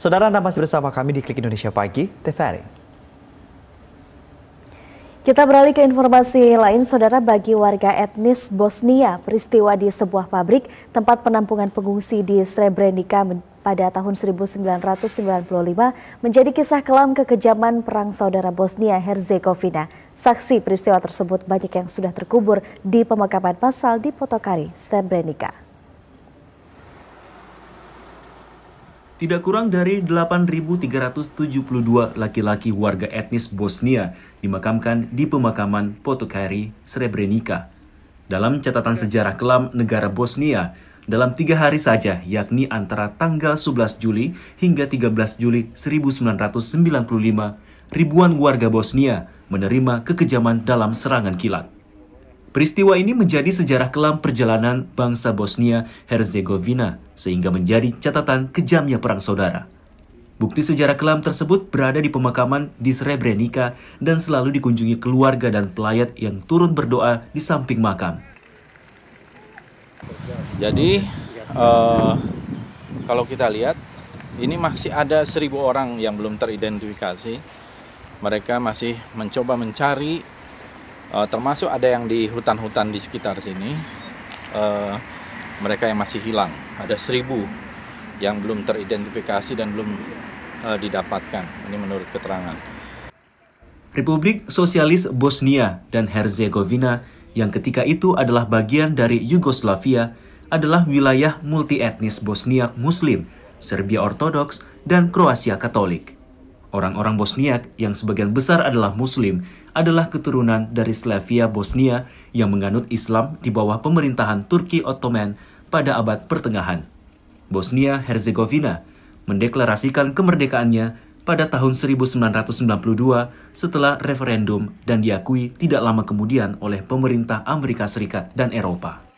Saudara Anda masih bersama kami di Klik Indonesia Pagi, TVRI. Kita beralih ke informasi lain, saudara bagi warga etnis Bosnia, peristiwa di sebuah pabrik tempat penampungan pengungsi di Srebrenica pada tahun 1995 menjadi kisah kelam kekejaman perang saudara Bosnia Herzegovina. Saksi peristiwa tersebut banyak yang sudah terkubur di pemakaman pasal di Potokari, Srebrenica. Tidak kurang dari 8.372 laki-laki warga etnis Bosnia dimakamkan di pemakaman Potokari, Srebrenica. Dalam catatan sejarah kelam negara Bosnia, dalam tiga hari saja, yakni antara tanggal 11 Juli hingga 13 Juli 1995, ribuan warga Bosnia menerima kekejaman dalam serangan kilat. Peristiwa ini menjadi sejarah kelam perjalanan bangsa Bosnia-Herzegovina, sehingga menjadi catatan kejamnya Perang Saudara. Bukti sejarah kelam tersebut berada di pemakaman di Srebrenica dan selalu dikunjungi keluarga dan pelayat yang turun berdoa di samping makam. Jadi, uh, kalau kita lihat, ini masih ada seribu orang yang belum teridentifikasi. Mereka masih mencoba mencari uh, termasuk ada yang di hutan-hutan di sekitar sini uh, mereka yang masih hilang ada seribu yang belum teridentifikasi dan belum uh, didapatkan ini menurut keterangan Republik Sosialis Bosnia dan Herzegovina yang ketika itu adalah bagian dari Yugoslavia adalah wilayah multietnis Bosnia Muslim, Serbia Ortodoks, dan Kroasia Katolik. Orang-orang Bosnia yang sebagian besar adalah Muslim, adalah keturunan dari Slavia Bosnia yang menganut Islam di bawah pemerintahan Turki Ottoman pada abad pertengahan. Bosnia-Herzegovina mendeklarasikan kemerdekaannya pada tahun 1992 setelah referendum dan diakui tidak lama kemudian oleh pemerintah Amerika Serikat dan Eropa.